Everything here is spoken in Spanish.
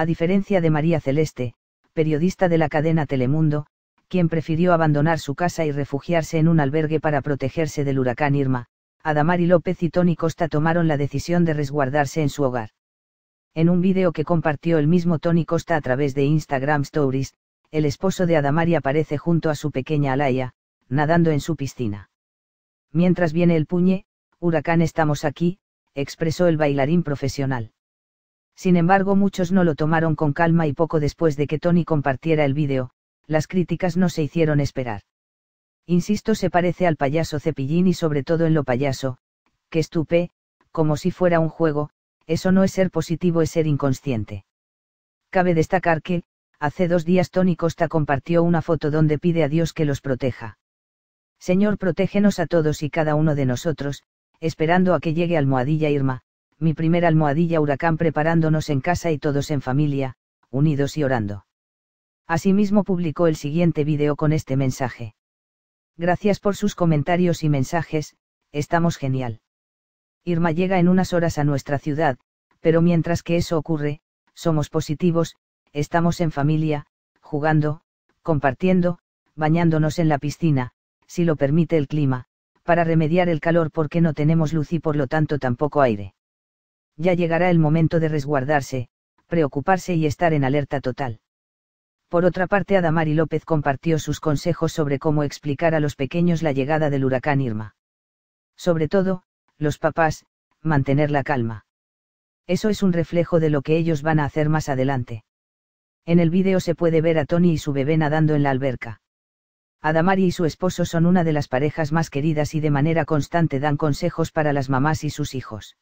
a diferencia de María Celeste, periodista de la cadena Telemundo, quien prefirió abandonar su casa y refugiarse en un albergue para protegerse del huracán Irma, Adamari López y Tony Costa tomaron la decisión de resguardarse en su hogar. En un vídeo que compartió el mismo Tony Costa a través de Instagram Stories, el esposo de Adamari aparece junto a su pequeña Alaya, nadando en su piscina. Mientras viene el puñe, huracán estamos aquí, expresó el bailarín profesional. Sin embargo, muchos no lo tomaron con calma y poco después de que Tony compartiera el vídeo, las críticas no se hicieron esperar. Insisto, se parece al payaso cepillín y sobre todo en lo payaso, que estupe, como si fuera un juego, eso no es ser positivo, es ser inconsciente. Cabe destacar que, hace dos días Tony Costa compartió una foto donde pide a Dios que los proteja. Señor, protégenos a todos y cada uno de nosotros, esperando a que llegue Almohadilla Irma, mi primer almohadilla huracán preparándonos en casa y todos en familia, unidos y orando. Asimismo publicó el siguiente vídeo con este mensaje. Gracias por sus comentarios y mensajes, estamos genial. Irma llega en unas horas a nuestra ciudad, pero mientras que eso ocurre, somos positivos, estamos en familia, jugando, compartiendo, bañándonos en la piscina, si lo permite el clima, para remediar el calor porque no tenemos luz y por lo tanto tampoco aire ya llegará el momento de resguardarse, preocuparse y estar en alerta total. Por otra parte, Adamari López compartió sus consejos sobre cómo explicar a los pequeños la llegada del huracán Irma. Sobre todo, los papás, mantener la calma. Eso es un reflejo de lo que ellos van a hacer más adelante. En el vídeo se puede ver a Tony y su bebé nadando en la alberca. Adamari y su esposo son una de las parejas más queridas y de manera constante dan consejos para las mamás y sus hijos.